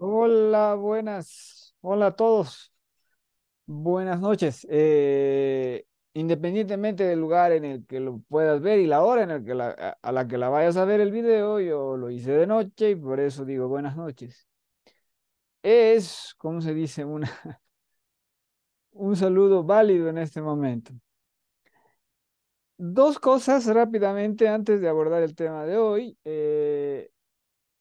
Hola, buenas. Hola a todos. Buenas noches. Eh, independientemente del lugar en el que lo puedas ver y la hora en el que la, a la que la vayas a ver el video, yo lo hice de noche y por eso digo buenas noches. Es, ¿cómo se dice? Una, un saludo válido en este momento. Dos cosas rápidamente antes de abordar el tema de hoy. Eh,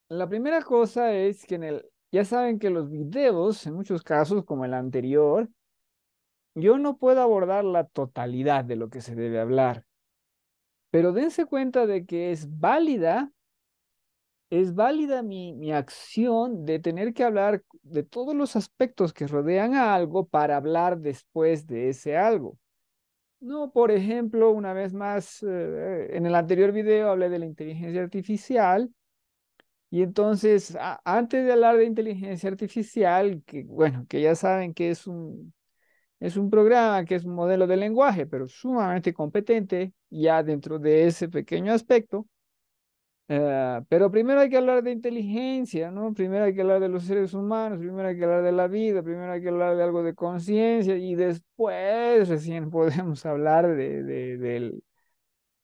la primera cosa es que en el ya saben que los videos, en muchos casos, como el anterior, yo no puedo abordar la totalidad de lo que se debe hablar, pero dense cuenta de que es válida, es válida mi, acción de tener que hablar de todos los aspectos que rodean a algo para hablar después de ese algo. No, por ejemplo, una vez más, eh, en el anterior video hablé de la inteligencia artificial y entonces, antes de hablar de inteligencia artificial, que bueno, que ya saben que es un, es un programa, que es un modelo de lenguaje, pero sumamente competente ya dentro de ese pequeño aspecto. Eh, pero primero hay que hablar de inteligencia, ¿no? Primero hay que hablar de los seres humanos, primero hay que hablar de la vida, primero hay que hablar de algo de conciencia y después recién podemos hablar de, de,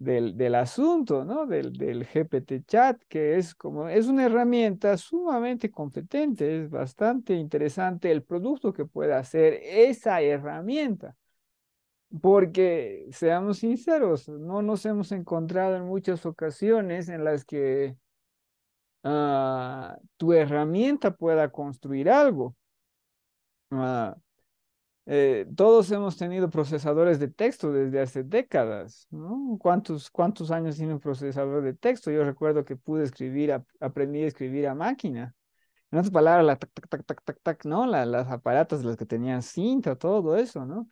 del, asunto, ¿no? Del, del, GPT chat, que es como, es una herramienta sumamente competente, es bastante interesante el producto que pueda hacer esa herramienta. Porque, seamos sinceros, no nos hemos encontrado en muchas ocasiones en las que ah, tu herramienta pueda construir algo. Ah, eh, todos hemos tenido procesadores de texto desde hace décadas, ¿no? ¿Cuántos, años tiene un procesador de texto? Yo recuerdo que pude escribir, aprendí a escribir a máquina. En otras palabras, la tac, tac, tac, tac, tac, ¿no? las aparatas las que tenían cinta, todo eso, ¿no?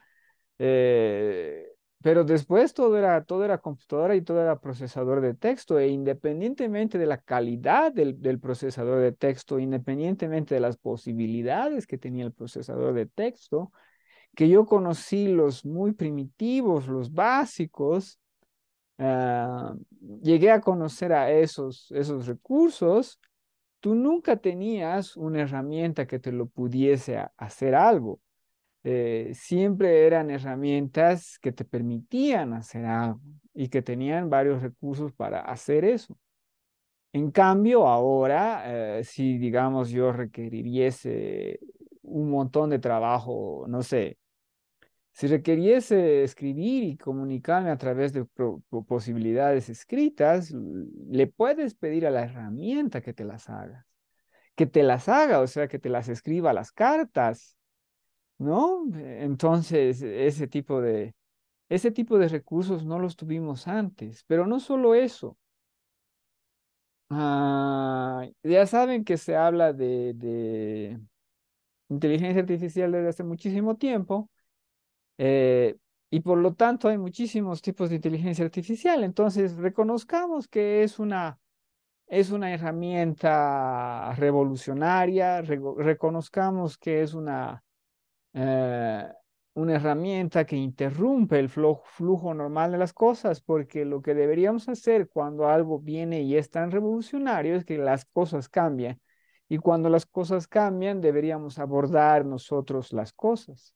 Eh, pero después todo era, todo era computadora y todo era procesador de texto, e independientemente de la calidad del procesador de texto, independientemente de las posibilidades que tenía el procesador de texto, que yo conocí los muy primitivos, los básicos, ah, llegué a conocer a esos, esos recursos, tú nunca tenías una herramienta que te lo pudiese hacer algo. Eh, siempre eran herramientas que te permitían hacer algo y que tenían varios recursos para hacer eso. En cambio, ahora, eh, si digamos yo requeririese un montón de trabajo, no sé, si requeriese escribir y comunicarme a través de posibilidades escritas, le puedes pedir a la herramienta que te las haga. Que te las haga, o sea, que te las escriba las cartas, ¿no? Entonces, ese tipo de, ese tipo de recursos no los tuvimos antes. Pero no solo eso. Ah, ya saben que se habla de inteligencia artificial desde hace muchísimo tiempo eh, y por lo tanto hay muchísimos tipos de inteligencia artificial. Entonces, reconozcamos que es una, es una herramienta revolucionaria, reconozcamos que es una, eh, una herramienta que interrumpe el flujo, flujo normal de las cosas, porque lo que deberíamos hacer cuando algo viene y es tan revolucionario es que las cosas cambian. Y cuando las cosas cambian, deberíamos abordar nosotros las cosas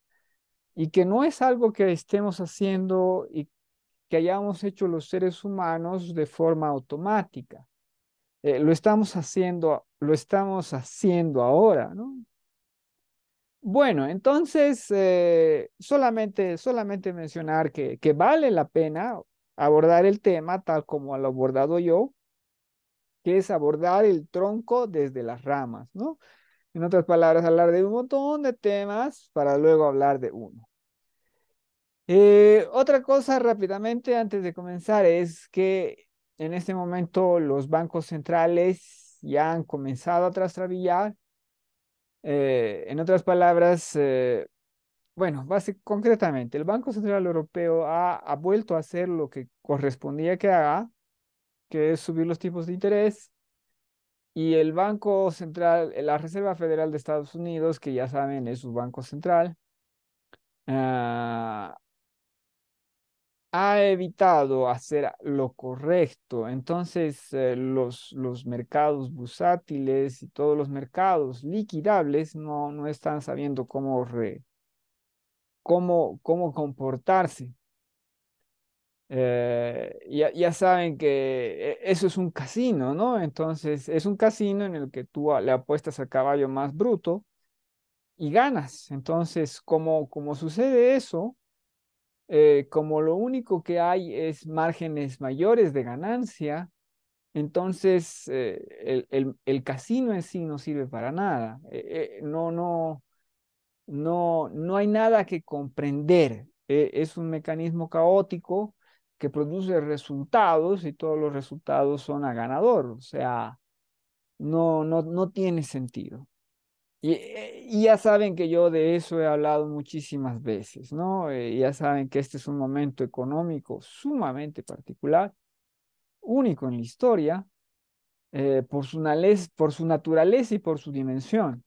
y que no es algo que estemos haciendo y que hayamos hecho los seres humanos de forma automática. Eh, lo estamos haciendo, lo estamos haciendo ahora, ¿no? Bueno, entonces, eh, solamente, solamente mencionar que, que vale la pena abordar el tema tal como lo he abordado yo, que es abordar el tronco desde las ramas, ¿no? En otras palabras, hablar de un montón de temas para luego hablar de uno. Eh, otra cosa rápidamente antes de comenzar es que en este momento los bancos centrales ya han comenzado a trastrabillar. Eh, en otras palabras, eh, bueno, concretamente, el Banco Central Europeo ha, vuelto a hacer lo que correspondía que haga, que es subir los tipos de interés y el Banco Central, eh, la Reserva Federal de Estados Unidos, que ya saben es su banco central, ah, ha evitado hacer lo correcto. Entonces, eh, los, los, mercados bursátiles y todos los mercados liquidables no, no están sabiendo cómo, cómo, cómo comportarse. Eh, ya, saben que eh, eso es un casino, ¿no? Entonces es un casino en el que tú le apuestas al caballo más bruto y ganas. Entonces, como, sucede eso, eh, como lo único que hay es márgenes mayores de ganancia, entonces el, el, casino en sí no sirve para nada. no, no, no, no hay nada que comprender. es un mecanismo caótico que produce resultados y todos los resultados son a ganador. O sea, no, no, no tiene sentido. Y, eh, ya saben que yo de eso he hablado muchísimas veces, ¿no? Eh, ya saben que este es un momento económico sumamente particular, único en la historia, eh, por, su por, su naturaleza y por su dimensión.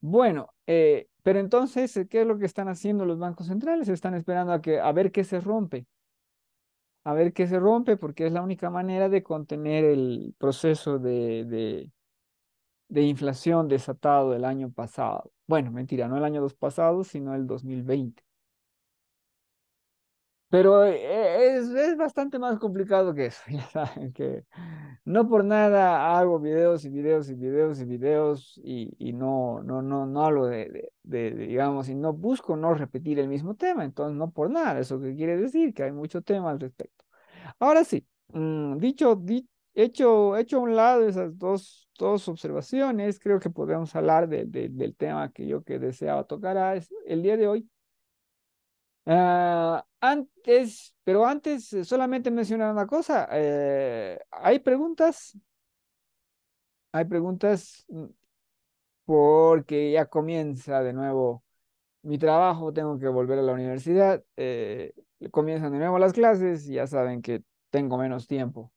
Bueno, pero entonces, ¿qué es lo que están haciendo los bancos centrales? Están esperando a, que, a ver qué se rompe a ver qué se rompe, porque es la única manera de contener el proceso de, de, de inflación desatado el año pasado. Bueno, mentira, no el año dos pasado, sino el 2020. Pero eh, es, es, bastante más complicado que eso, ya saben que no por nada hago videos y videos y videos y videos y, y no, no, no, no hablo de, de, digamos, y no busco no repetir el mismo tema, entonces no por nada, eso que quiere decir que hay mucho tema al respecto. Ahora sí, mm, dicho, di, hecho, hecho a un lado esas dos, dos observaciones, creo que podemos hablar de, del tema que yo que deseaba tocar ah, el día de hoy Ah, antes, pero antes eh, solamente mencionar una cosa. Eh, hay preguntas. Hay preguntas mm, porque ya comienza de nuevo mi trabajo, tengo que volver a la universidad, eh, comienzan de nuevo las clases, y ya saben que tengo menos tiempo.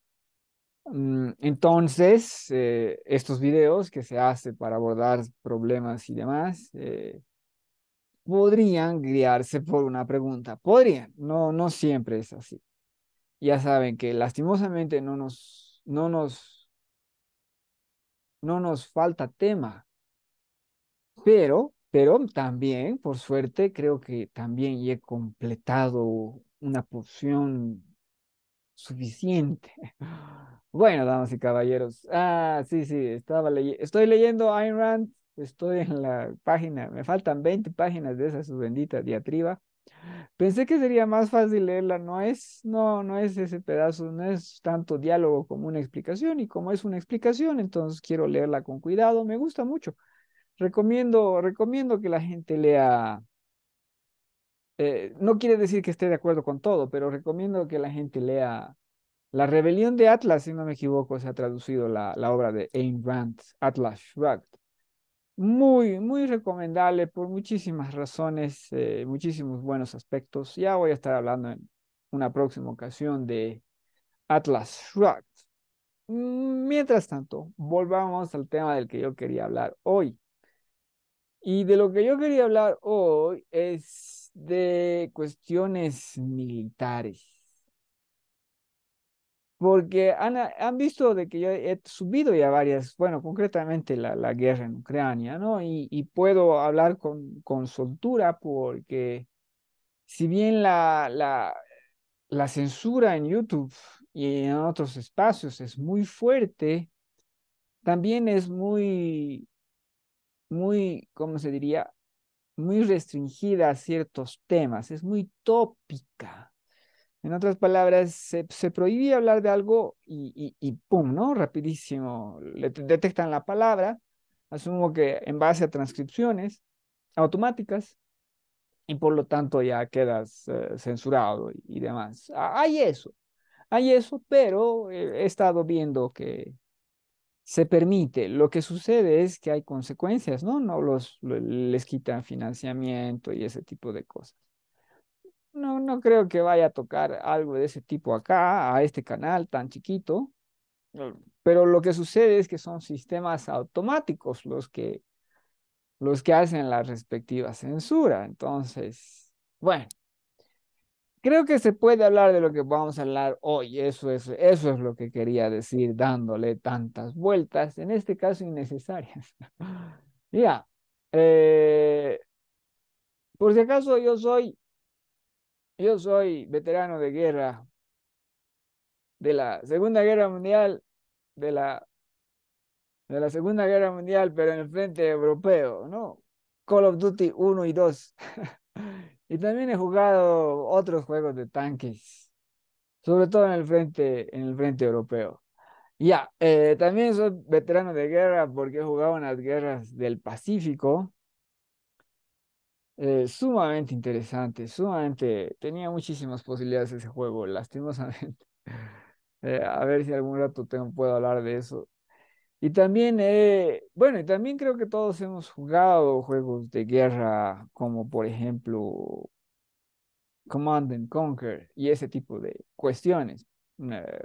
Mm, entonces, estos videos que se hacen para abordar problemas y demás, podrían guiarse por una pregunta. Podrían, no, no siempre es así. Ya saben que lastimosamente no nos, no nos, no nos falta tema. Pero, pero también, por suerte, creo que también he completado una porción suficiente. Bueno, damas y caballeros. Ah, sí, sí, estaba leyendo. Estoy leyendo Ayn Rand estoy en la página, me faltan 20 páginas de esa su bendita diatriba. Pensé que sería más fácil leerla, no es, no, no es ese pedazo, no es tanto diálogo como una explicación, y como es una explicación, entonces quiero leerla con cuidado, me gusta mucho. Recomiendo, recomiendo que la gente lea. Eh, no quiere decir que esté de acuerdo con todo, pero recomiendo que la gente lea La rebelión de Atlas, si no me equivoco, se ha traducido la, la obra de Ayn Rand, Atlas Shrugged. Muy, muy recomendable por muchísimas razones, eh, muchísimos buenos aspectos. Ya voy a estar hablando en una próxima ocasión de Atlas Shrugged. Mm, mientras tanto, volvamos al tema del que yo quería hablar hoy. Y de lo que yo quería hablar hoy es de cuestiones militares porque han, visto de que yo he subido ya varias, bueno, concretamente la, guerra en Ucrania, ¿no? Y, puedo hablar con, con, soltura porque si bien la, la, la, censura en YouTube y en otros espacios es muy fuerte, también es muy, muy, ¿cómo se diría? Muy restringida a ciertos temas, es muy tópica. En otras palabras, se, prohibía hablar de algo y, pum, ¿no? Rapidísimo. detectan la palabra, asumo que en base a transcripciones automáticas, y por lo tanto ya quedas eh, censurado y, demás. Hay eso, hay eso, pero he estado viendo que se permite. Lo que sucede es que hay consecuencias, ¿no? No les quitan financiamiento y ese tipo de cosas. No, no creo que vaya a tocar algo de ese tipo acá, a este canal tan chiquito. Pero lo que sucede es que son sistemas automáticos los que, los que hacen la respectiva censura. Entonces, bueno, creo que se puede hablar de lo que vamos a hablar hoy. Eso es, eso es lo que quería decir dándole tantas vueltas, en este caso innecesarias. Ya. Eh, por si acaso yo soy yo soy veterano de guerra, de la Segunda Guerra Mundial, de la, de la Segunda Guerra Mundial, pero en el frente europeo, ¿no? Call of Duty 1 y 2. y también he jugado otros juegos de tanques, sobre todo en el frente, en el frente europeo. Ya, eh, también soy veterano de guerra porque he jugado en las guerras del Pacífico, eh, sumamente interesante, sumamente. Tenía muchísimas posibilidades ese juego, lastimosamente. Eh, a ver si algún rato tengo, puedo hablar de eso. Y también, eh, bueno, y también creo que todos hemos jugado juegos de guerra, como por ejemplo Command and Conquer y ese tipo de cuestiones.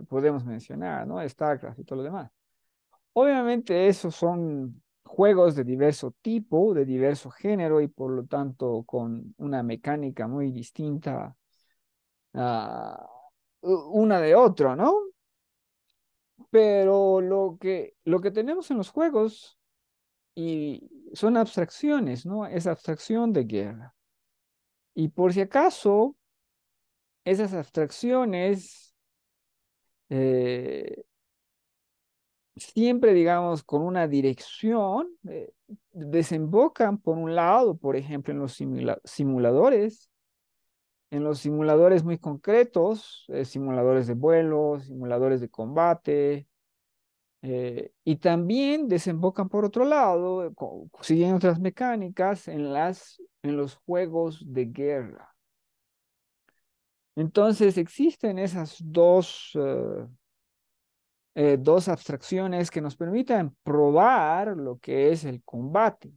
podemos mencionar, ¿no? StarCraft y todo lo demás. Obviamente, esos son juegos de diverso tipo, de diverso género y por lo tanto con una mecánica muy distinta una de otra, ¿no? Pero lo que, lo que tenemos en los juegos y son abstracciones, ¿no? Es abstracción de guerra. Y por si acaso, esas abstracciones eh, siempre, digamos, con una dirección, eh, desembocan por un lado, por ejemplo, en los simuladores, en los simuladores muy concretos, eh, simuladores de vuelo, simuladores de combate, eh, y también desembocan por otro lado, siguiendo otras mecánicas, en, las, en los juegos de guerra. Entonces existen esas dos eh, dos abstracciones que nos permitan probar lo que es el combate.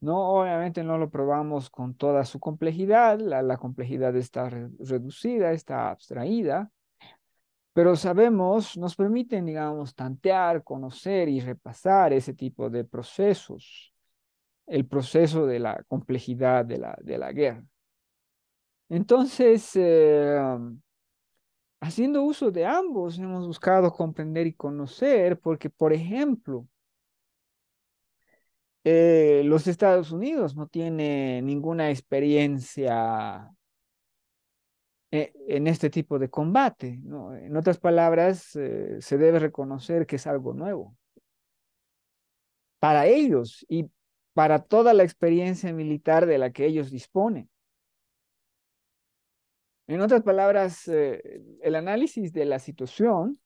No, obviamente no lo probamos con toda su complejidad, la, complejidad está reducida, está abstraída, pero sabemos, nos permiten, digamos, tantear, conocer y repasar ese tipo de procesos, el proceso de la complejidad de la, de la guerra. Entonces, eh, Haciendo uso de ambos, hemos buscado comprender y conocer, porque, por ejemplo, eh, los Estados Unidos no tiene ninguna experiencia eh, en este tipo de combate. En otras palabras, eh, se debe reconocer que es algo nuevo. Para ellos y para toda la experiencia militar de la que ellos disponen. En otras palabras, eh, el análisis de la situación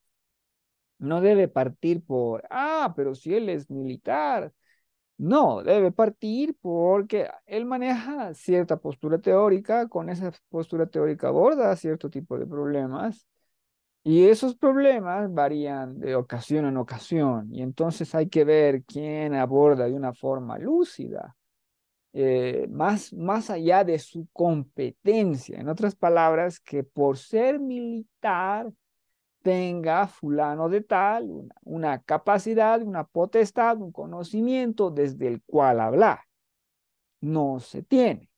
no debe partir por, ah, pero si él es militar. No, debe partir porque él maneja cierta postura teórica, con esa postura teórica aborda cierto tipo de problemas y esos problemas varían de ocasión en ocasión y entonces hay que ver quién aborda de una forma lúcida eh, más, más allá de su competencia. En otras palabras, que por ser militar tenga fulano de tal una, capacidad, una potestad, un conocimiento desde el cual hablar. No se tiene.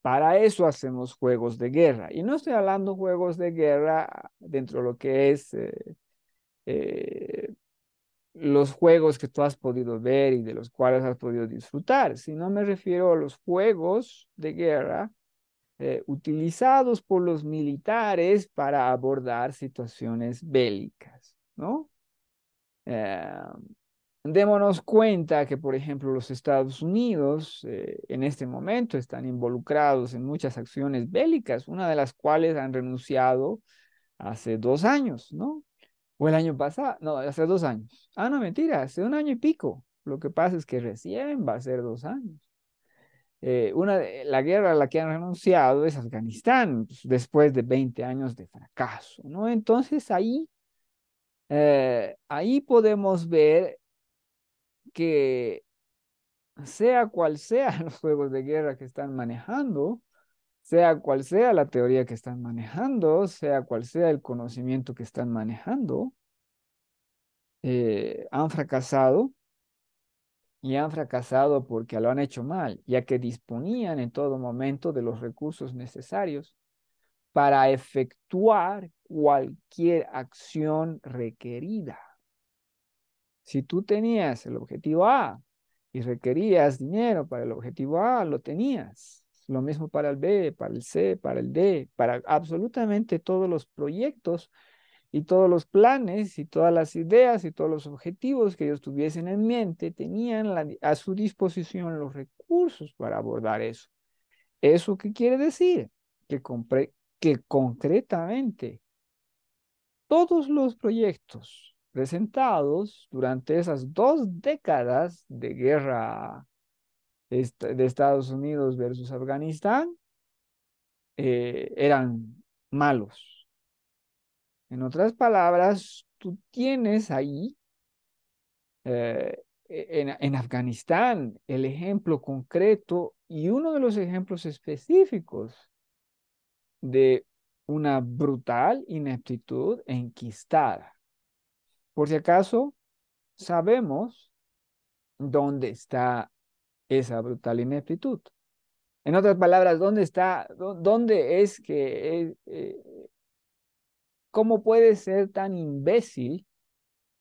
Para eso hacemos juegos de guerra. Y no estoy hablando juegos de guerra dentro de lo que es eh, eh, los juegos que tú has podido ver y de los cuales has podido disfrutar, Si no me refiero a los juegos de guerra eh, utilizados por los militares para abordar situaciones bélicas, ¿no? Em, démonos cuenta que, por ejemplo, los Estados Unidos eh, en este momento están involucrados en muchas acciones bélicas, una de las cuales han renunciado hace dos años, ¿no? O el año pasado, no, hace dos años. Ah, no, mentira, hace un año y pico. Lo que pasa es que recién va a ser dos años. Eh, la guerra a la que han renunciado es Afganistán, pues, después de 20 años de fracaso, ¿no? Entonces ahí, eh, ahí podemos ver que sea cual sea los juegos de guerra que están manejando, sea cual sea la teoría que están manejando, sea cual sea el conocimiento que están manejando, eh, han fracasado y han fracasado porque lo han hecho mal, ya que disponían en todo momento de los recursos necesarios para efectuar cualquier acción requerida. Si tú tenías el objetivo A y requerías dinero para el objetivo A, lo tenías lo mismo para el B, para el C, para el D, para absolutamente todos los proyectos y todos los planes y todas las ideas y todos los objetivos que ellos tuviesen en mente, tenían a su disposición los recursos para abordar eso. ¿Eso qué quiere decir? Que, que concretamente todos los proyectos presentados durante esas dos décadas de guerra de Estados Unidos versus Afganistán eh, eran malos. En otras palabras, tú tienes ahí eh, e-, en, en, Afganistán el ejemplo concreto y uno de los ejemplos específicos de una brutal ineptitud e enquistada. Por si acaso, sabemos dónde está esa brutal ineptitud. En otras palabras, ¿dónde está, dónde es que, eh, eh, cómo puede ser tan imbécil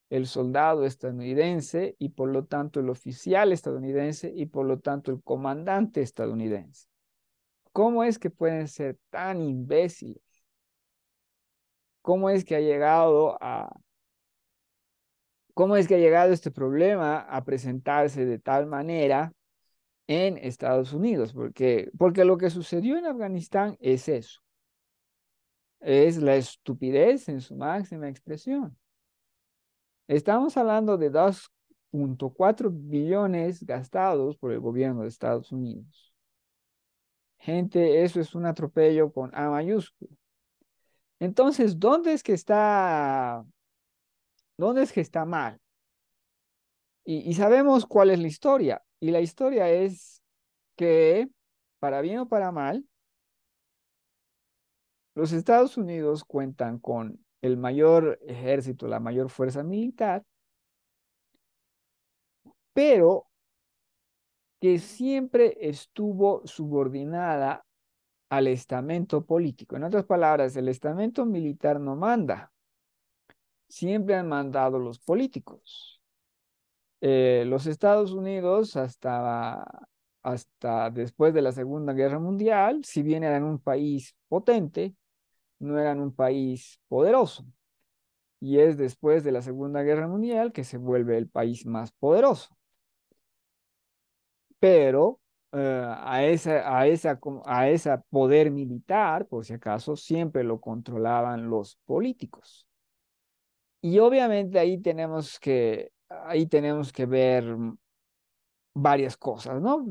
el soldado estadounidense y por lo tanto el oficial estadounidense y por lo tanto el comandante estadounidense? ¿Cómo es que pueden ser tan imbéciles? ¿Cómo es que ha llegado a... ¿Cómo es que ha llegado este problema a presentarse de tal manera en Estados Unidos, porque, porque lo que sucedió en Afganistán es eso. Es la estupidez en su máxima expresión. Estamos hablando de 2.4 billones gastados por el gobierno de Estados Unidos. Gente, eso es un atropello con A mayúscula. Entonces, ¿dónde es que está, dónde es que está mal? Y, y sabemos cuál es la historia. Y la historia es que, para bien o para mal, los Estados Unidos cuentan con el mayor ejército, la mayor fuerza militar, pero que siempre estuvo subordinada al estamento político. En otras palabras, el estamento militar no manda. Siempre han mandado los políticos. Eh, los Estados Unidos hasta, hasta después de la Segunda Guerra Mundial, si bien eran un país potente, no eran un país poderoso. Y es después de la Segunda Guerra Mundial que se vuelve el país más poderoso. Pero eh, a, esa, a, esa, a esa poder militar, por si acaso, siempre lo controlaban los políticos. Y obviamente ahí tenemos que ahí tenemos que ver mm, varias cosas, ¿no?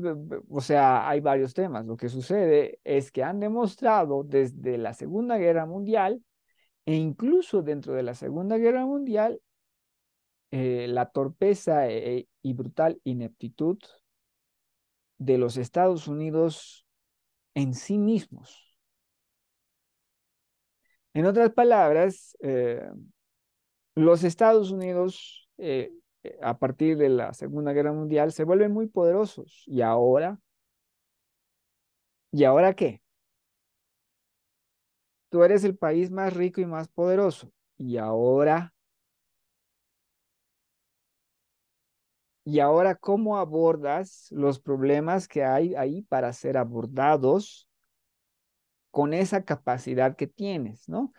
O sea, hay varios temas. Lo que sucede es que han demostrado desde la Segunda Guerra Mundial e incluso dentro de la Segunda Guerra Mundial eh, la torpeza eh, y brutal ineptitud de los Estados Unidos en sí mismos. En otras palabras, eh, los Estados Unidos eh, a partir de la Segunda Guerra Mundial, se vuelven muy poderosos. ¿Y ahora? ¿Y ahora qué? Tú eres el país más rico y más poderoso. ¿Y ahora? ¿Y ahora cómo abordas los problemas que hay ahí para ser abordados con esa capacidad que tienes, ¿no?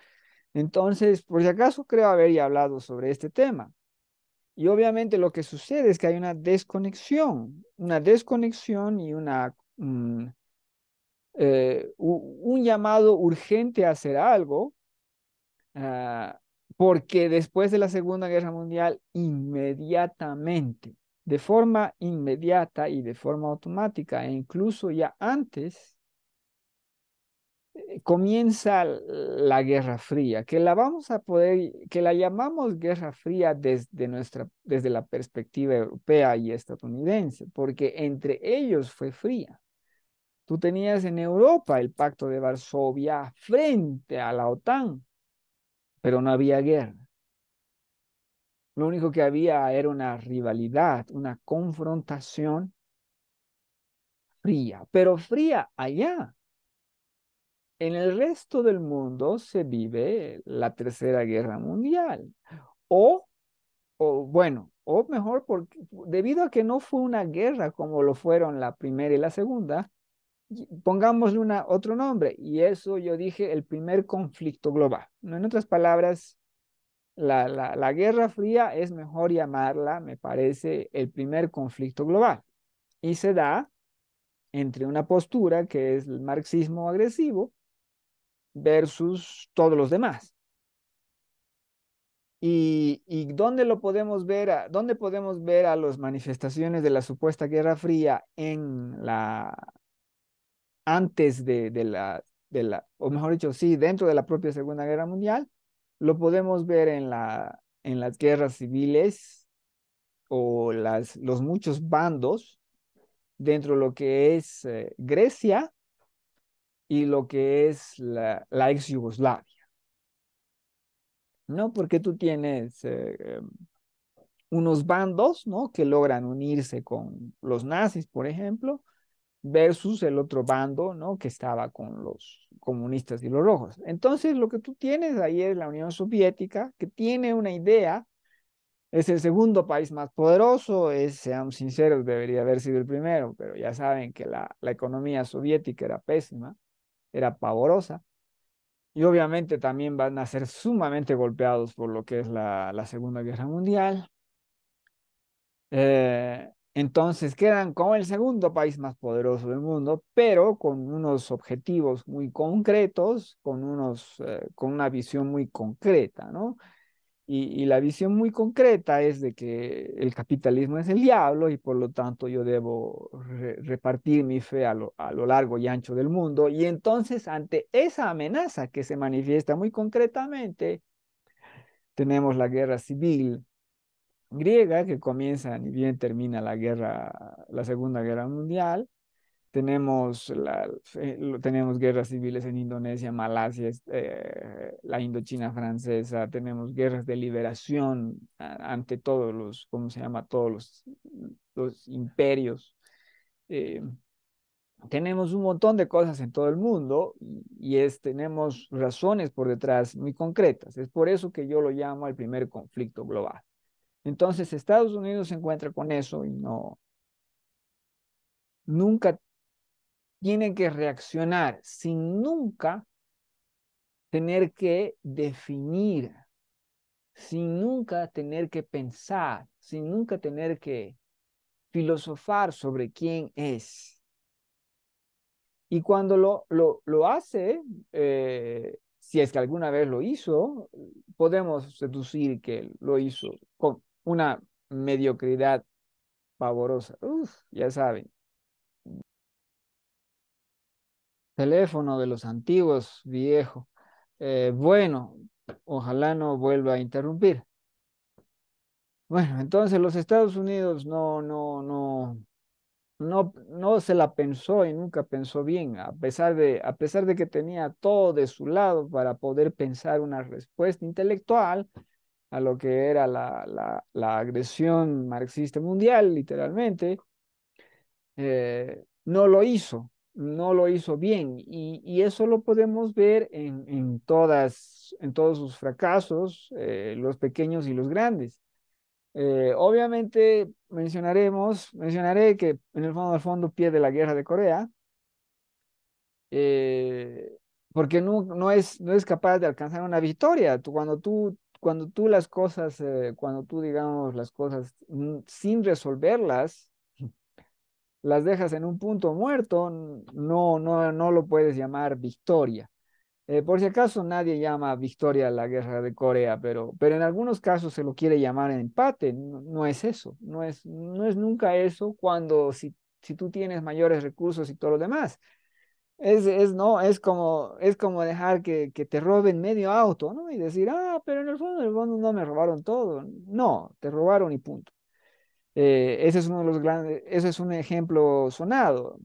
Entonces, por si acaso creo haber ya hablado sobre este tema. Y obviamente lo que sucede es que hay una desconexión, una desconexión y una, mm, eh, un llamado urgente a hacer algo, ah, porque después de la Segunda Guerra Mundial, inmediatamente, de forma inmediata y de forma automática, e incluso ya antes, eh, comienza la Guerra Fría, que la vamos a poder, que la llamamos Guerra Fría desde nuestra, desde la perspectiva europea y estadounidense, porque entre ellos fue fría. Tú tenías en Europa el Pacto de Varsovia frente a la OTAN, pero no había guerra. Lo único que había era una rivalidad, una confrontación fría, pero fría allá, en el resto del mundo se vive la Tercera Guerra Mundial. O, o bueno, o mejor, porque, debido a que no fue una guerra como lo fueron la primera y la segunda, pongámosle una, otro nombre. Y eso yo dije el primer conflicto global. En otras palabras, la, la, la, Guerra Fría es mejor llamarla, me parece, el primer conflicto global. Y se da entre una postura que es el marxismo agresivo versus todos los demás. Y, dónde lo podemos ver, a, dónde podemos ver a las manifestaciones de la supuesta Guerra Fría en la antes de, la, de la, o mejor dicho, sí, dentro de la propia Segunda Guerra Mundial, lo podemos ver en, la, en las guerras civiles o las, los muchos bandos dentro de lo que es eh, Grecia y lo que es la, la ex Yugoslavia. ¿No? Porque tú tienes eh, eh, unos bandos, ¿no? Que logran unirse con los nazis, por ejemplo, versus el otro bando, ¿no? Que estaba con los comunistas y los rojos. Entonces, lo que tú tienes ahí es la Unión Soviética, que tiene una idea, es el segundo país más poderoso, es, seamos sinceros, debería haber sido el primero, pero ya saben que la, la economía soviética era pésima era pavorosa. Y obviamente también van a ser sumamente golpeados por lo que es la, la Segunda Guerra Mundial. Eh, entonces quedan como el segundo país más poderoso del mundo, pero con unos objetivos muy concretos, con, unos, eh, con una visión muy concreta, ¿no? Y, la visión muy concreta es de que el capitalismo es el diablo y por lo tanto yo debo repartir mi fe a lo, a lo largo y ancho del mundo. Y entonces ante esa amenaza que se manifiesta muy concretamente, tenemos la guerra civil griega que comienza y bien termina la guerra, la Segunda Guerra Mundial, tenemos, la, eh, tenemos guerras civiles en Indonesia, Malasia, eh, la Indochina francesa, tenemos guerras de liberación ante todos los, ¿cómo se llama? Todos los, los imperios. Eh, tenemos un montón de cosas en todo el mundo y es, tenemos razones por detrás muy concretas. Es por eso que yo lo llamo el primer conflicto global. Entonces Estados Unidos se encuentra con eso y no, nunca tiene que reaccionar sin nunca tener que definir, sin nunca tener que pensar, sin nunca tener que filosofar sobre quién es. Y cuando lo, lo, lo hace, eh, si es que alguna vez lo hizo, podemos deducir que lo hizo con una mediocridad pavorosa. Uf, ya saben, teléfono de los antiguos, viejo. Eh, bueno, ojalá no vuelva a interrumpir. Bueno, entonces los Estados Unidos no, no, no, no, no se la pensó y nunca pensó bien, a pesar, de, a pesar de que tenía todo de su lado para poder pensar una respuesta intelectual a lo que era la, la, agresión marxista mundial, literalmente, eh, no lo hizo no lo hizo bien y, y eso lo podemos ver en, en, todas, en todos sus fracasos, eh, los pequeños y los grandes. Eh, obviamente mencionaremos, mencionaré que en el fondo al fondo pierde la guerra de Corea, eh, porque no, no, es, no es capaz de alcanzar una victoria. Tú, cuando, tú, cuando tú las cosas, cuando tú digamos las cosas mm, sin resolverlas, las dejas en un punto muerto, no, no, no lo puedes llamar victoria. Eh, por si acaso nadie llama victoria a la guerra de Corea, pero, pero en algunos casos se lo quiere llamar empate. No, es eso, no es, no es nunca eso cuando si, si tú tienes mayores recursos y todo lo demás. Es, es, no, es, como, es como dejar que, te roben medio auto, ¿no? Y decir, ah, pero en el fondo, en el fondo no me robaron todo. No, te robaron y punto. Eh, ese es uno de los grandes, eh, ese es un ejemplo sonado.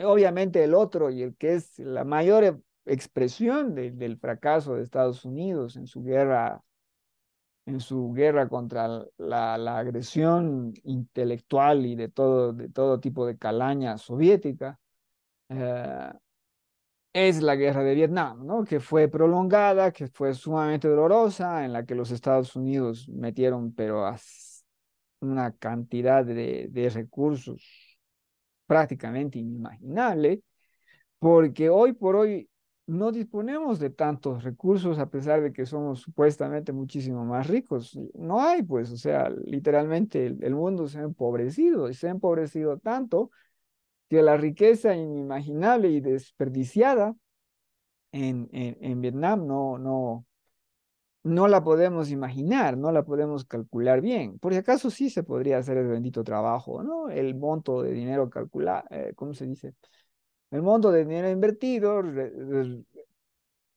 Obviamente el otro y el que es la mayor expresión del fracaso de Estados Unidos en su guerra en su guerra contra la, la, agresión intelectual y de todo, de todo tipo de calaña soviética, eh, es la guerra de Vietnam, ¿no? que fue prolongada, que fue sumamente dolorosa, en la que los Estados Unidos metieron, pero así una cantidad de, recursos prácticamente inimaginable, porque hoy por hoy no disponemos de tantos recursos a pesar de que somos supuestamente muchísimo más ricos. No hay, pues, o sea, literalmente el, mundo se ha empobrecido y se ha empobrecido tanto que la riqueza inimaginable y desperdiciada en, en, en Vietnam no, no, no la podemos imaginar, no la podemos calcular bien. Por si acaso sí se podría hacer el bendito trabajo, ¿no? El monto de dinero calculado, eh, ¿cómo se dice? El monto de dinero invertido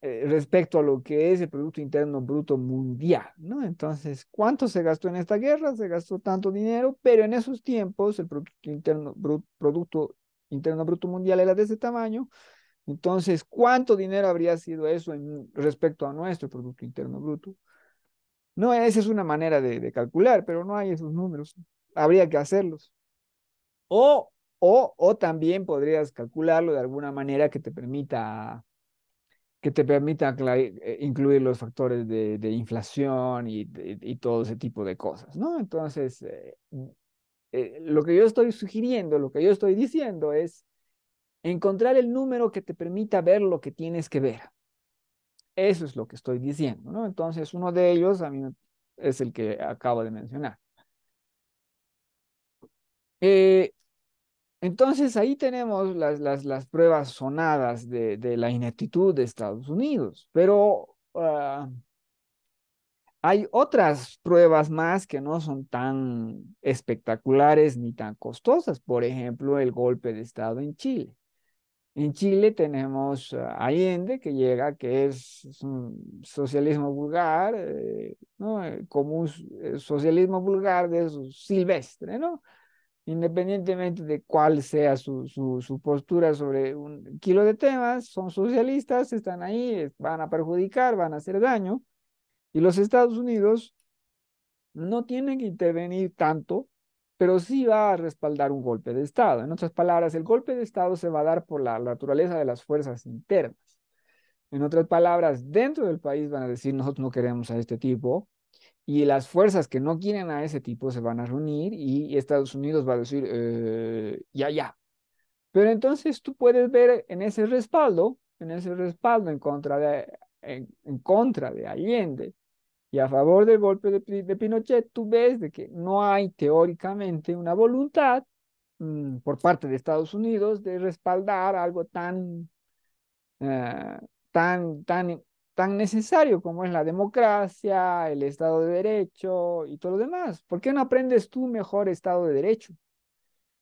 eh, respecto a lo que es el Producto Interno Bruto Mundial, ¿no? Entonces, ¿cuánto se gastó en esta guerra? Se gastó tanto dinero, pero en esos tiempos el Producto Interno, Bruto, Producto Interno Bruto Mundial era de ese tamaño entonces, ¿cuánto dinero habría sido eso en, respecto a nuestro Producto Interno Bruto? No, esa es una manera de, calcular, pero no hay esos números. Habría que hacerlos. O, o, o también podrías calcularlo de alguna manera que te permita que te permita eh, eh, incluir los factores de, inflación y, todo ese tipo de cosas, ¿no? Entonces, eh, lo que yo estoy sugiriendo, lo que yo estoy diciendo es Encontrar el número que te permita ver lo que tienes que ver. Eso es lo que estoy diciendo, ¿no? Entonces, uno de ellos a mí es el que acabo de mencionar. Eh, entonces, ahí tenemos las, las, pruebas sonadas de, de, la ineptitud de Estados Unidos, pero ah, hay otras pruebas más que no son tan espectaculares ni tan costosas, por ejemplo, el golpe de Estado en Chile. En Chile tenemos eh, Allende, que llega, que es, un socialismo vulgar, eh, ¿no? Eh, como un socialismo vulgar de su silvestre, ¿no? independientemente de cuál sea su, su, su, postura sobre un kilo de temas, son socialistas, están ahí, van a perjudicar, van a hacer daño. Y los Estados Unidos no tienen que intervenir tanto pero sí va a respaldar un golpe de Estado. En otras palabras, el golpe de Estado se va a dar por la naturaleza de las fuerzas internas. En otras palabras, dentro del país van a decir nosotros no queremos a este tipo y las fuerzas que no quieren a ese tipo se van a reunir y Estados Unidos va a decir eh, ya, ya. Pero entonces tú puedes ver en ese respaldo, en ese respaldo en contra de, en, en contra de Allende, y a favor del golpe de, Pinochet, tú ves de que no hay teóricamente una voluntad mm, por parte de Estados Unidos de respaldar algo tan, eh, tan, tan, tan necesario como es la democracia, el Estado de Derecho y todo lo demás. ¿Por qué no aprendes tú mejor Estado de Derecho?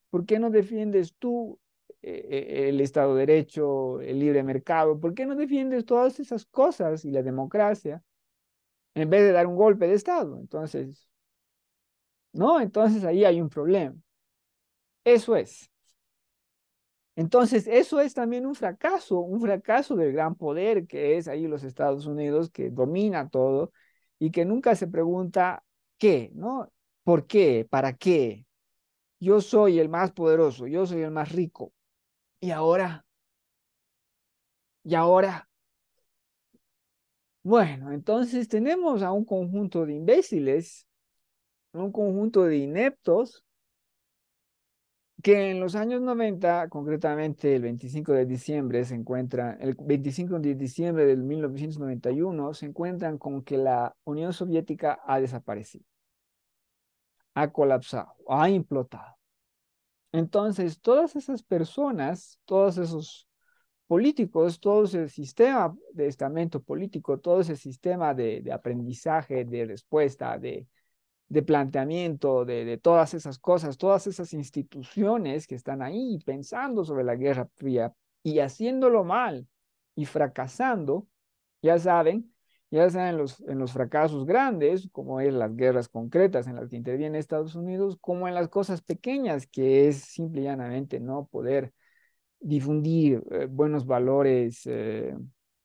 ¿Por qué no defiendes tú eh, eh, el Estado de Derecho, el libre mercado? ¿Por qué no defiendes todas esas cosas y la democracia? en vez de dar un golpe de Estado. Entonces, ¿no? Entonces ahí hay un problema. Eso es. Entonces, eso es también un fracaso, un fracaso del gran poder que es ahí los Estados Unidos, que domina todo y que nunca se pregunta qué, ¿no? ¿Por qué? ¿Para qué? Yo soy el más poderoso, yo soy el más rico. ¿Y ahora? ¿Y ahora? Bueno, entonces tenemos a un conjunto de imbéciles, un conjunto de ineptos, que en los años 90, concretamente el 25 de diciembre, se encuentra, el 25 de diciembre de 1991, se encuentran con que la Unión Soviética ha desaparecido, ha colapsado, ha implotado. Entonces, todas esas personas, todos esos políticos, todo ese sistema de estamento político, todo ese sistema de, aprendizaje, de respuesta, de, de planteamiento, de, de, todas esas cosas, todas esas instituciones que están ahí pensando sobre la Guerra Fría y haciéndolo mal y fracasando, ya saben, ya saben los, en los fracasos grandes, como es las guerras concretas en las que interviene Estados Unidos, como en las cosas pequeñas, que es simple y llanamente no poder difundir eh, buenos valores, eh,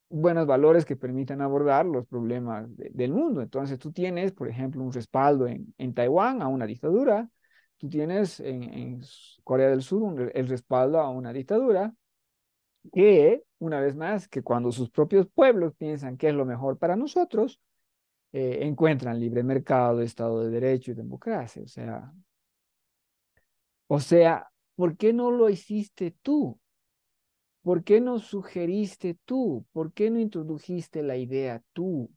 buenos valores que permitan abordar los problemas del mundo. Entonces tú tienes, por ejemplo, un respaldo en, en Taiwán a una dictadura, tú tienes en, Corea del Sur el respaldo a una dictadura que, una vez más, que cuando sus propios pueblos piensan que es lo mejor para nosotros, eh, encuentran libre mercado, Estado de Derecho y democracia. O sea, o sea, ¿por qué no lo hiciste tú? ¿Por qué no sugeriste tú? ¿Por qué no introdujiste la idea tú?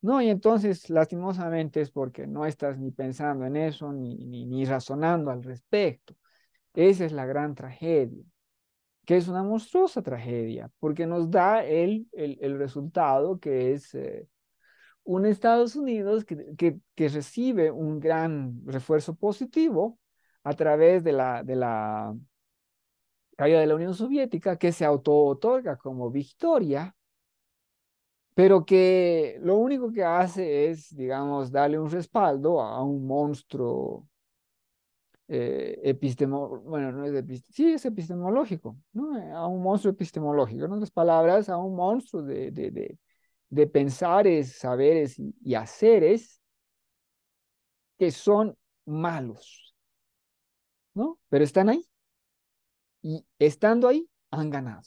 No, y entonces lastimosamente es porque no estás ni pensando en eso, ni, ni, razonando al respecto. Esa es la gran tragedia, que es una monstruosa tragedia, porque nos da el, el, resultado que es eh, un Estados Unidos que, que, que, recibe un gran refuerzo positivo a través de la, de la caída de la Unión Soviética, que se auto-otorga como victoria, pero que lo único que hace es, digamos, darle un respaldo a un monstruo eh, epistemológico, bueno, no es sí, es epistemológico, ¿no? a un monstruo epistemológico, en otras palabras, a un monstruo de, de, de, pensares, saberes y haceres que son malos, ¿no? Pero están ahí y estando ahí han ganado.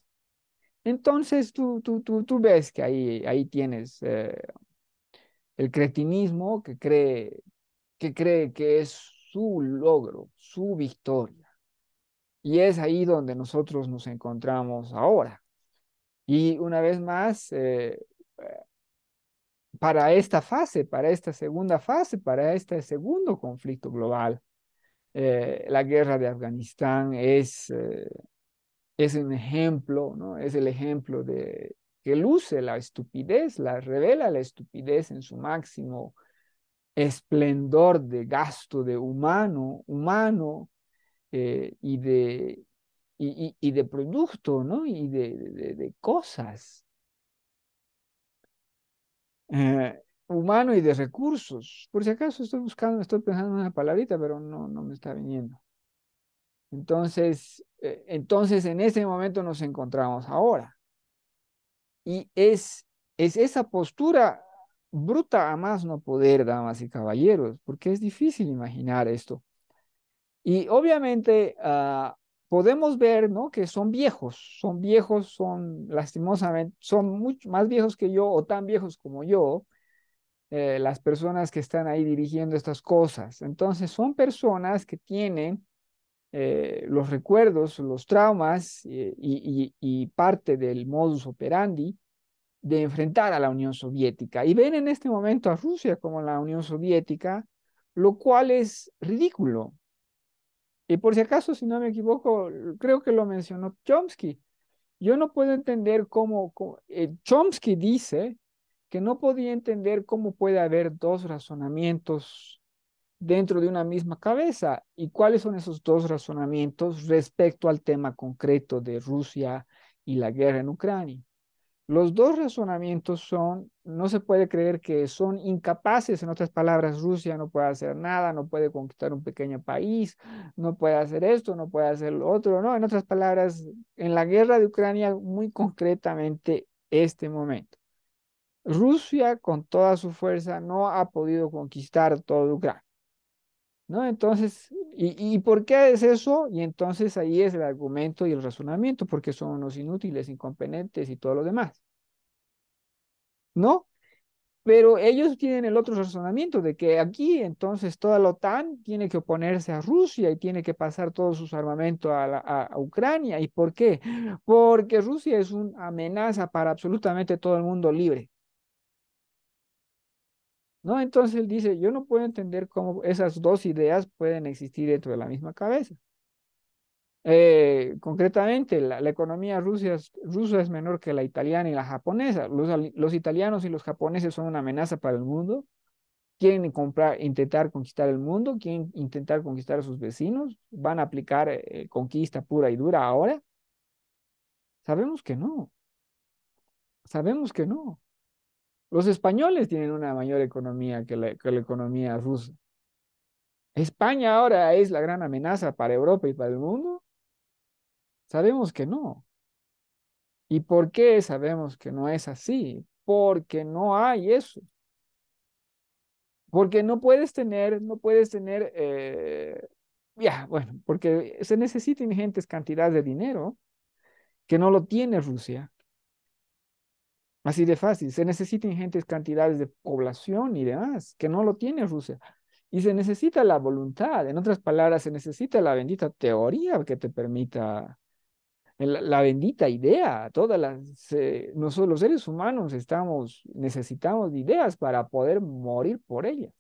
Entonces tú, tú, tú, tú ves que ahí, ahí tienes eh, el cretinismo que cree, que cree que es su logro, su victoria. Y es ahí donde nosotros nos encontramos ahora. Y una vez más, eh, para esta fase, para esta segunda fase, para este segundo conflicto global, eh, la guerra de Afganistán es, eh, es un ejemplo, ¿no? es el ejemplo de que luce la estupidez, la revela la estupidez en su máximo esplendor de gasto de humano, humano eh, y, de, y, de producto, ¿no? Y de, de, cosas humano y de recursos. Por si acaso estoy buscando, estoy pensando en una palabrita, pero no, no me está viniendo. Entonces, eh, entonces en ese momento nos encontramos ahora. Y es, es esa postura bruta a más no poder, damas y caballeros, porque es difícil imaginar esto. Y obviamente ah, podemos ver ¿no? que son viejos, son viejos, son lastimosamente, son mucho más viejos que yo o tan viejos como yo, eh, las personas que están ahí dirigiendo estas cosas. Entonces son personas que tienen eh, los recuerdos, los traumas eh, y, parte del modus operandi de enfrentar a la Unión Soviética. Y ven en este momento a Rusia como la Unión Soviética, lo cual es ridículo. Y por si acaso, si no me equivoco, creo que lo mencionó Chomsky. Yo no puedo entender cómo, Chomsky dice que no podía entender cómo puede haber dos razonamientos dentro de una misma cabeza y cuáles son esos dos razonamientos respecto al tema concreto de Rusia y la guerra en Ucrania. Los dos razonamientos son, no se puede creer que son incapaces, en otras palabras, Rusia no puede hacer nada, no puede conquistar un pequeño país, no puede hacer esto, no puede hacer lo otro, no, en otras palabras, en la guerra de Ucrania, muy concretamente, este momento. Rusia con toda su fuerza no ha podido conquistar todo Ucrania. ¿No? Entonces, ¿y, por qué es eso? Y entonces ahí es el argumento y el razonamiento, porque son unos inútiles, incompetentes y todo lo demás. ¿No? Pero ellos tienen el otro razonamiento de que aquí entonces toda la OTAN tiene que oponerse a Rusia y tiene que pasar todos sus armamentos a Ucrania. ¿Y por qué? Porque Rusia es una amenaza para absolutamente todo el mundo libre. Entonces él dice, yo no puedo entender cómo esas dos ideas pueden existir dentro de la misma cabeza. Eh, concretamente, la, economía rusa, es, menor que la italiana y la japonesa. Los, italianos y los japoneses son una amenaza para el mundo. Quieren comprar, intentar conquistar el mundo, quieren intentar conquistar a sus vecinos, van a aplicar eh, conquista pura y dura ahora. Sabemos que no. Sabemos que no. Los españoles tienen una mayor economía que la, economía rusa. ¿España ahora es la gran amenaza para Europa y para el mundo? Sabemos que no. ¿Y por qué sabemos que no es así? Porque no hay eso. Porque no puedes tener, no puedes tener, eh, ya, bueno, porque se necesitan ingentes cantidades de dinero que no lo tiene Rusia Así de fácil. Se necesitan ingentes cantidades de población y demás, que no lo tiene Rusia. Y se necesita la voluntad. En otras palabras, se necesita la bendita teoría que te permita, la, bendita idea. Todas las, nosotros los seres humanos estamos, necesitamos ideas para poder morir por ellas.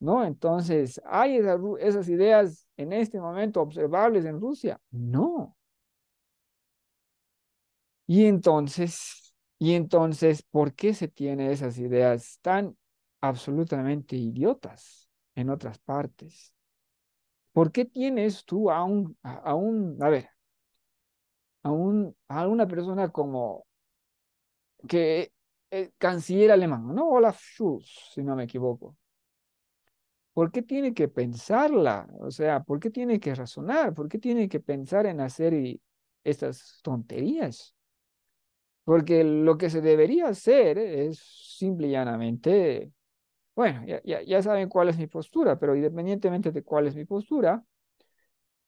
¿No? Entonces, ¿hay esas ideas en este momento observables en Rusia? No. Y entonces, y entonces, ¿por qué se tiene esas ideas tan absolutamente idiotas en otras partes? ¿Por qué tienes tú a un, a un, a ver, a, a una persona como que el eh, canciller alemán, ¿no? Olaf Schulz, si no me equivoco. ¿Por qué tiene que pensarla? O sea, ¿por qué tiene que razonar? ¿Por qué tiene que pensar en hacer eh, estas tonterías? Porque lo que se debería hacer es simple y llanamente, bueno, ya, saben cuál es mi postura, pero independientemente de cuál es mi postura,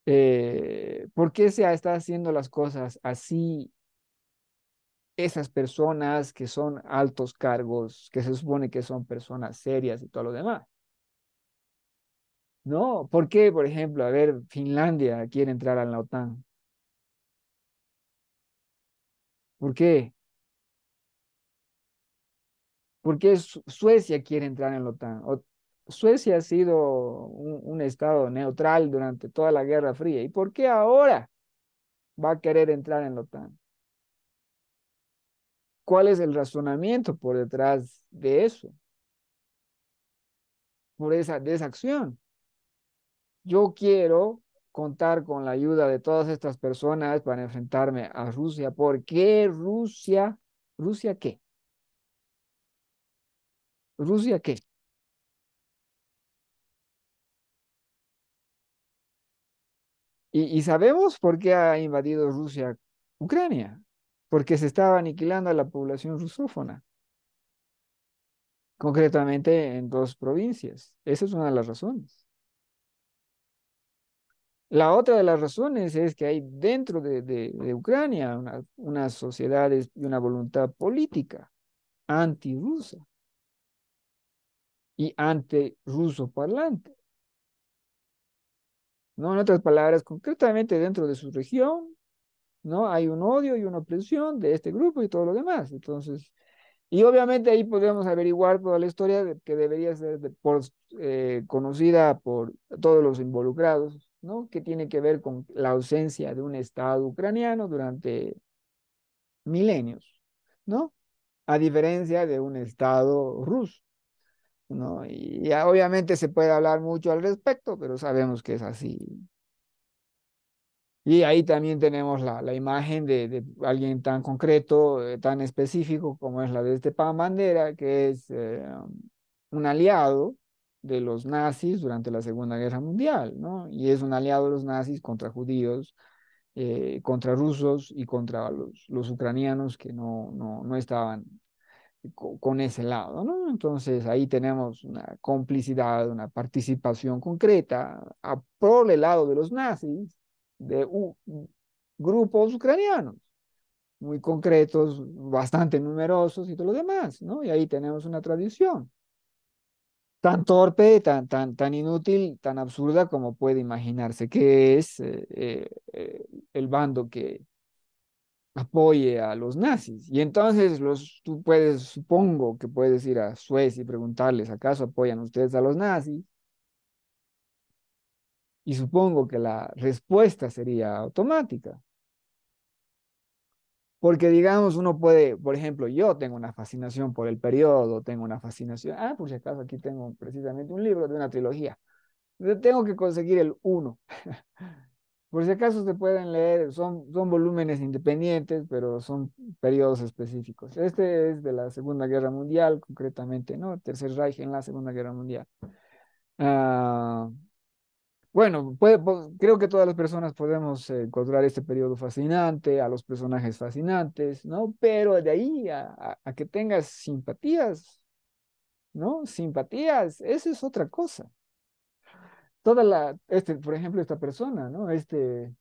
eh, ¿por qué se está haciendo las cosas así esas personas que son altos cargos, que se supone que son personas serias y todo lo demás? ¿No? ¿Por qué, por ejemplo, a ver, Finlandia quiere entrar a la OTAN? ¿Por qué? ¿Por qué Suecia quiere entrar en la OTAN? Suecia ha sido un, estado neutral durante toda la Guerra Fría. ¿Y por qué ahora va a querer entrar en la OTAN? ¿Cuál es el razonamiento por detrás de eso? Por esa, desacción? Yo quiero contar con la ayuda de todas estas personas para enfrentarme a Rusia. ¿Por qué Rusia? ¿Rusia qué? ¿Rusia qué? Y, sabemos por qué ha invadido Rusia Ucrania, porque se estaba aniquilando a la población rusófona, concretamente en dos provincias. Esa es una de las razones. La otra de las razones es que hay dentro de, de, Ucrania unas una sociedades y una voluntad política anti-rusa y anti-ruso parlante. ¿No? En otras palabras, concretamente dentro de su región, ¿no? Hay un odio y una opresión de este grupo y todo lo demás. Entonces, y obviamente ahí podemos averiguar toda la historia que debería ser por, eh, conocida por todos los involucrados ¿no? que tiene que ver con la ausencia de un Estado ucraniano durante milenios, ¿no? A diferencia de un Estado ruso, ¿no? Y, obviamente se puede hablar mucho al respecto, pero sabemos que es así. Y ahí también tenemos la, la imagen de, de, alguien tan concreto, eh, tan específico como es la de este Bandera, que es eh, un aliado de los nazis durante la Segunda Guerra Mundial, ¿no? Y es un aliado de los nazis contra judíos, eh, contra rusos y contra los, ucranianos que no, no, estaban con, ese lado, ¿no? Entonces ahí tenemos una complicidad, una participación concreta a pro el lado de los nazis de grupos ucranianos muy concretos, bastante numerosos y todo lo demás, ¿no? Y ahí tenemos una tradición tan torpe, tan, tan, tan inútil, tan absurda como puede imaginarse, que es eh, eh, eh, el bando que apoye a los nazis. Y entonces los, tú puedes, supongo que puedes ir a Suecia y preguntarles, ¿acaso apoyan ustedes a los nazis? Y supongo que la respuesta sería automática. Porque digamos, uno puede, por ejemplo, yo tengo una fascinación por el periodo, tengo una fascinación, ah, por si acaso aquí tengo precisamente un libro de una trilogía. tengo que conseguir el uno. por si acaso se pueden leer, son, son volúmenes independientes, pero son periodos específicos. Este es de la Segunda Guerra Mundial, concretamente, ¿no? Tercer Reich en la Segunda Guerra Mundial. Ah, bueno, creo que todas las personas podemos eh, encontrar este periodo fascinante, a los personajes fascinantes, ¿no? Pero de ahí a, que tengas simpatías, ¿no? Simpatías, eso es otra cosa. Toda la, este, por ejemplo, esta persona, ¿no? Este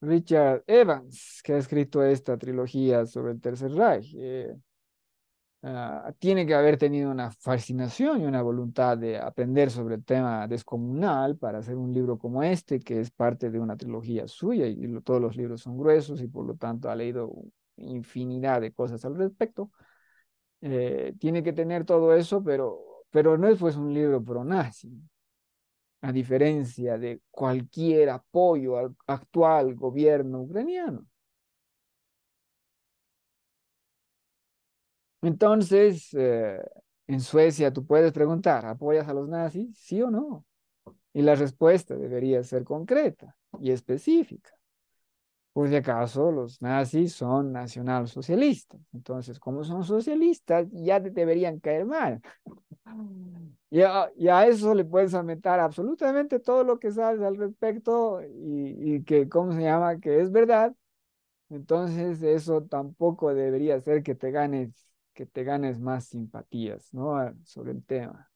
Richard Evans, que ha escrito esta trilogía sobre el Tercer Reich. Eh, Ah, tiene que haber tenido una fascinación y una voluntad de aprender sobre el tema descomunal para hacer un libro como este, que es parte de una trilogía suya y todos los libros son gruesos y por lo tanto ha leído infinidad de cosas al respecto. Eh, tiene que tener todo eso, pero, pero no es pues un libro pro-nazi a diferencia de cualquier apoyo al actual gobierno ucraniano. Entonces, eh, en Suecia tú puedes preguntar, ¿apoyas a los nazis? ¿Sí o no? Y la respuesta debería ser concreta y específica. Por si acaso, los nazis son nacionalsocialistas. Entonces, como son socialistas, ya te deberían caer mal. y, a, eso le puedes aumentar absolutamente todo lo que sabes al respecto y, y que, ¿cómo se llama? Que es verdad. Entonces, eso tampoco debería ser que te ganes que te ganes más simpatías, ¿no? Ah, sobre el tema.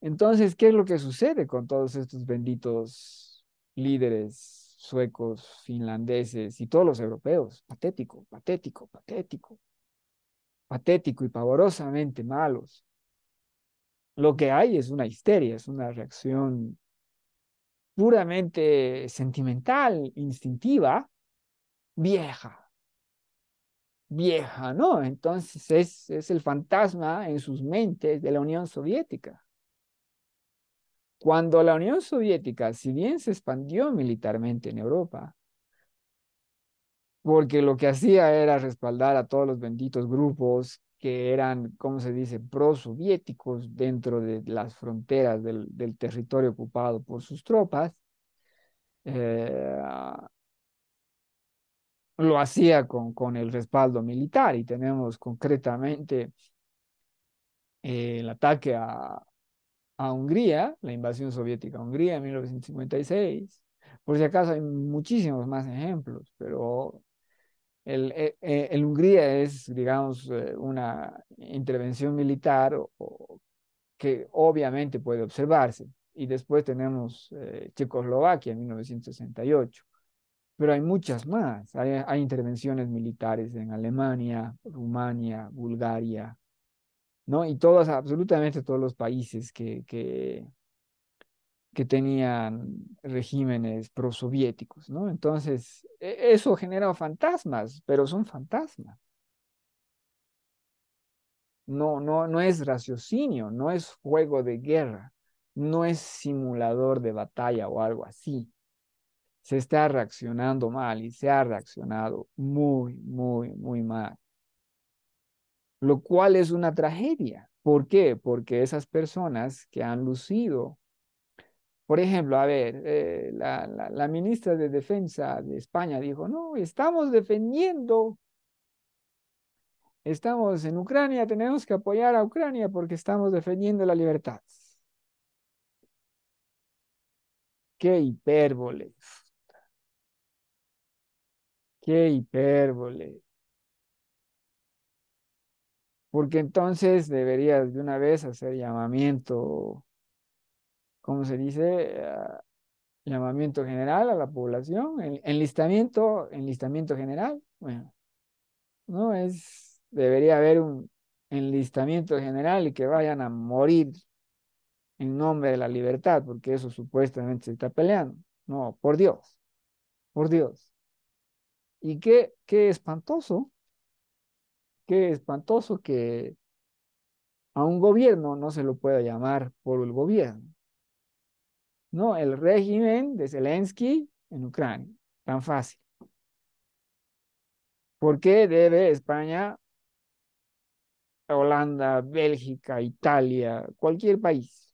Entonces, ¿qué es lo que sucede con todos estos benditos líderes suecos, finlandeses y todos los europeos? Patético, patético, patético. Patético y pavorosamente malos. Lo que hay es una histeria, es una reacción puramente sentimental, instintiva, vieja, vieja, ¿no? Entonces es, el fantasma en sus mentes de la Unión Soviética. Cuando la Unión Soviética, si bien se expandió militarmente en Europa, porque lo que hacía era respaldar a todos los benditos grupos que eran, ¿cómo se dice?, prosoviéticos dentro de las fronteras del, territorio ocupado por sus tropas. Eh, lo hacía con, con el respaldo militar y tenemos concretamente eh, el ataque a, Hungría, la invasión soviética a Hungría en 1956. Por si acaso hay muchísimos más ejemplos, pero el, eh, eh, Hungría es, digamos, una intervención militar que obviamente puede observarse. Y después tenemos Checoslovaquia en 1968 pero hay muchas más. Hay, intervenciones militares en Alemania, Rumania, Bulgaria, ¿no? Y todos, absolutamente todos los países que, que, que tenían regímenes prosoviéticos, ¿no? Entonces, e, eso genera fantasmas, pero son fantasmas. No, no, no es raciocinio, no es juego de guerra, no es simulador de batalla o algo así se está reaccionando mal y se ha reaccionado muy, muy, muy mal. Lo cual es una tragedia. ¿Por qué? Porque esas personas que han lucido, por ejemplo, a ver, eh, la, ministra de Defensa de España dijo, no, estamos defendiendo estamos en Ucrania, tenemos que apoyar a Ucrania porque estamos defendiendo la libertad. Qué hipérbole. Qué hipérbole. Porque entonces deberías de una vez hacer llamamiento, ¿cómo se dice? Ah, llamamiento general a la población, enlistamiento, enlistamiento general. Bueno, no es, debería haber un enlistamiento general y que vayan a morir en nombre de la libertad, porque eso supuestamente se está peleando. No, por Dios, por Dios. Y qué, qué espantoso, qué espantoso que a un gobierno no se lo pueda llamar por el gobierno. No, el régimen de Zelensky en Ucrania, tan fácil. ¿Por qué debe España, Holanda, Bélgica, Italia, cualquier país,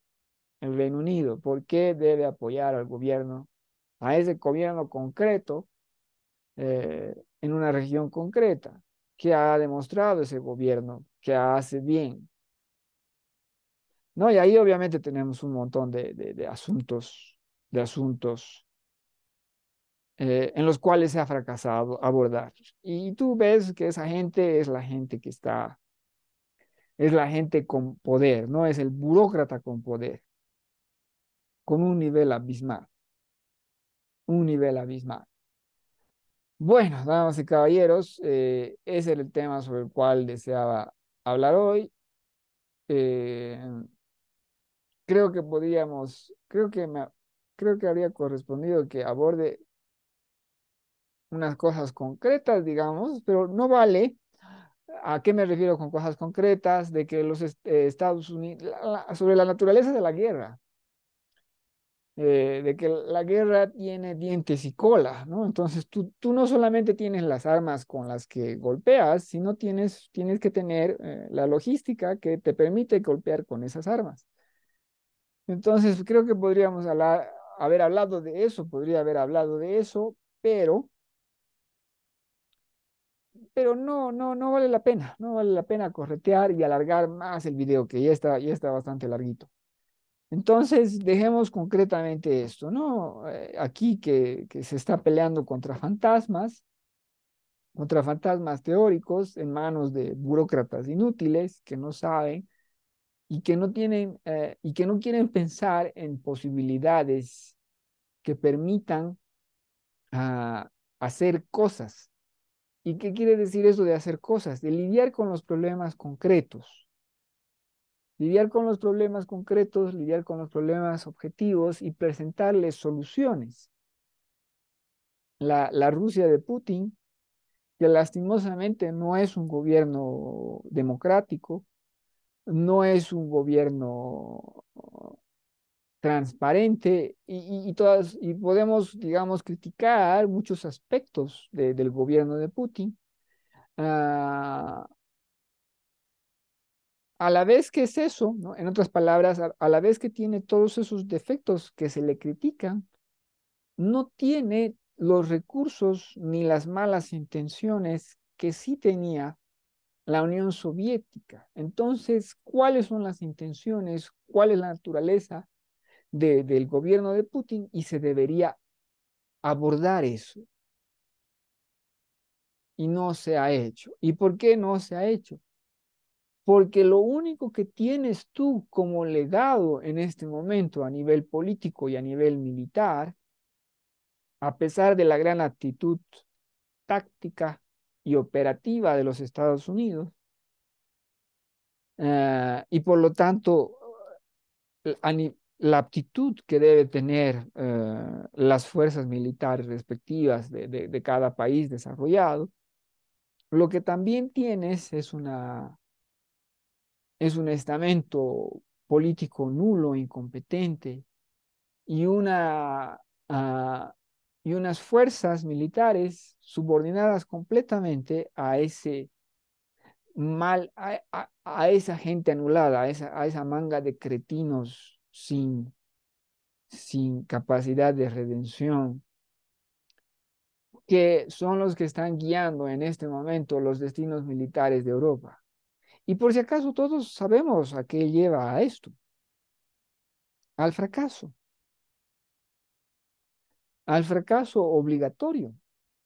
el Reino Unido, por qué debe apoyar al gobierno, a ese gobierno concreto eh, en una región concreta, que ha demostrado ese gobierno que hace bien. No, y ahí obviamente tenemos un montón de, asuntos, de asuntos eh, en los cuales se ha fracasado abordar. Y tú ves que esa gente es la gente que está, es la gente con poder, no es el burócrata con poder, con un nivel abismal, un nivel abismal. Bueno, damas y caballeros, eh, ese era el tema sobre el cual deseaba hablar hoy. Eh, creo que podíamos, creo que me, creo que habría correspondido que aborde unas cosas concretas, digamos, pero no vale. ¿A qué me refiero con cosas concretas? De que los eh, Estados Unidos, sobre la naturaleza de la guerra, eh, de que la guerra tiene dientes y cola, ¿no? Entonces tú, tú no solamente tienes las armas con las que golpeas, sino tienes, tienes que tener eh, la logística que te permite golpear con esas armas. Entonces creo que podríamos haber hablado de eso, podría haber hablado de eso, pero pero no, no, no vale la pena, no vale la pena corretear y alargar más el video que ya está, ya está bastante larguito. Entonces, dejemos concretamente esto, ¿no? Eh, aquí que, se está peleando contra fantasmas, contra fantasmas teóricos en manos de burócratas inútiles que no saben y que no tienen eh, y que no quieren pensar en posibilidades que permitan ah, hacer cosas. ¿Y qué quiere decir eso de hacer cosas? De lidiar con los problemas concretos lidiar con los problemas concretos, lidiar con los problemas objetivos y presentarles soluciones. La, Rusia de Putin, que lastimosamente no es un gobierno democrático, no es un gobierno transparente y, todas, y podemos, digamos, criticar muchos aspectos del gobierno de Putin, ah, a la vez que es eso, ¿no? en otras palabras, a, la vez que tiene todos esos defectos que se le critican, no tiene los recursos ni las malas intenciones que sí tenía la Unión Soviética. Entonces, ¿cuáles son las intenciones? ¿Cuál es la naturaleza del gobierno de Putin? Y se debería abordar eso. Y no se ha hecho. ¿Y por qué no se ha hecho? porque lo único que tienes tú como legado en este momento a nivel político y a nivel militar, a pesar de la gran actitud táctica y operativa de los Estados Unidos, eh, y por lo tanto eh, la aptitud que debe tener eh, las fuerzas militares respectivas de cada país desarrollado, lo que también tienes es una es un estamento político nulo, incompetente, y, una, ah, y unas fuerzas militares subordinadas completamente a ese mal, a, esa gente anulada, a esa, a esa manga de cretinos sin, sin capacidad de redención, que son los que están guiando en este momento los destinos militares de Europa. Y por si acaso todos sabemos a qué lleva a esto, al fracaso, al fracaso obligatorio,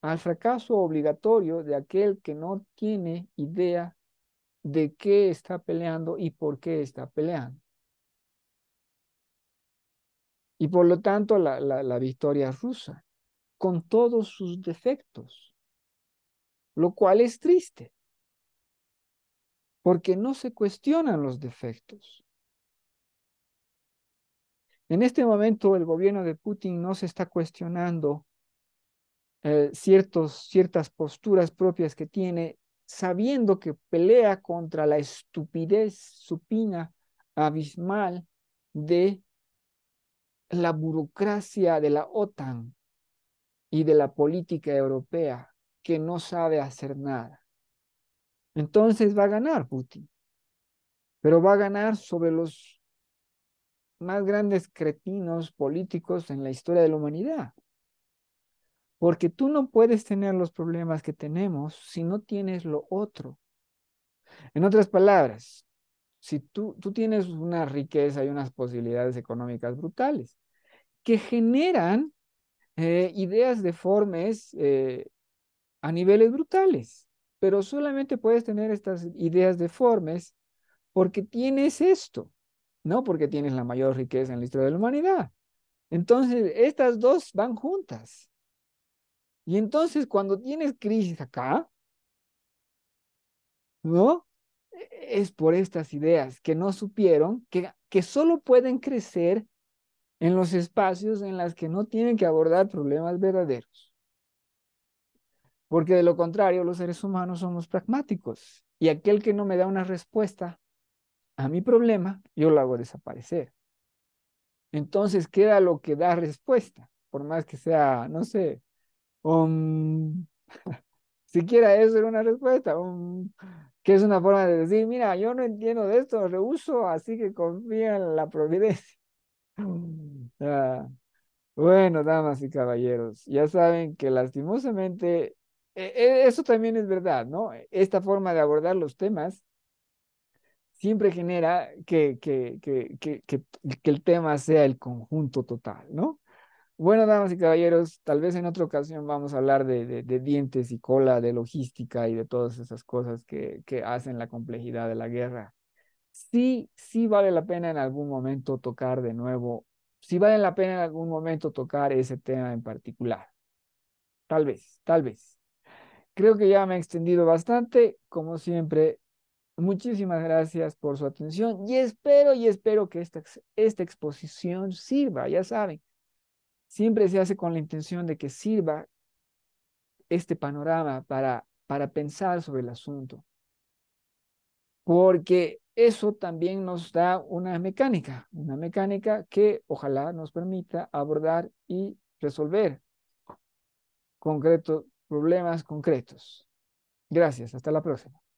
al fracaso obligatorio de aquel que no tiene idea de qué está peleando y por qué está peleando. Y por lo tanto, la, la, victoria rusa, con todos sus defectos, lo cual es triste porque no se cuestionan los defectos. En este momento el gobierno de Putin no se está cuestionando eh, ciertas posturas propias que tiene, sabiendo que pelea contra la estupidez supina, abismal de la burocracia de la OTAN y de la política europea que no sabe hacer nada. Entonces va a ganar Putin, pero va a ganar sobre los más grandes cretinos políticos en la historia de la humanidad. Porque tú no puedes tener los problemas que tenemos si no tienes lo otro. En otras palabras, si tú, tú tienes una riqueza y unas posibilidades económicas brutales que generan eh, ideas deformes eh, a niveles brutales pero solamente puedes tener estas ideas deformes porque tienes esto, no porque tienes la mayor riqueza en la historia de la humanidad. Entonces, estas dos van juntas. Y entonces, cuando tienes crisis acá, ¿no? E-, es por estas ideas que no supieron, que, que solo pueden crecer en los espacios en los que no tienen que abordar problemas verdaderos. Porque de lo contrario, los seres humanos somos pragmáticos. Y aquel que no me da una respuesta a mi problema, yo lo hago desaparecer. Entonces queda lo que da respuesta, por más que sea, no sé, um, siquiera eso era una respuesta, um, que es una forma de decir, mira, yo no entiendo de esto, rehuso, así que confía en la providencia. Ah, bueno, damas y caballeros, ya saben que lastimosamente eh, eh, eso también es verdad, ¿no? E, esta forma de abordar los temas siempre genera que, que, que, el tema sea el conjunto total, ¿no? Bueno, damas y caballeros, tal vez en otra ocasión vamos a hablar de, de, dientes y cola, de logística y de todas esas cosas que, que hacen la complejidad de la guerra. Sí, sí vale la pena en algún momento tocar de nuevo, sí vale la pena en algún momento tocar ese tema en particular. Tal vez, tal vez creo que ya me he extendido bastante, como siempre. Muchísimas gracias por su atención y espero y espero que esta, esta exposición sirva, ya saben. Siempre se hace con la intención de que sirva este panorama para, para pensar sobre el asunto. Porque eso también nos da una mecánica, una mecánica que ojalá nos permita abordar y resolver concreto, problemas concretos. Gracias, hasta la próxima.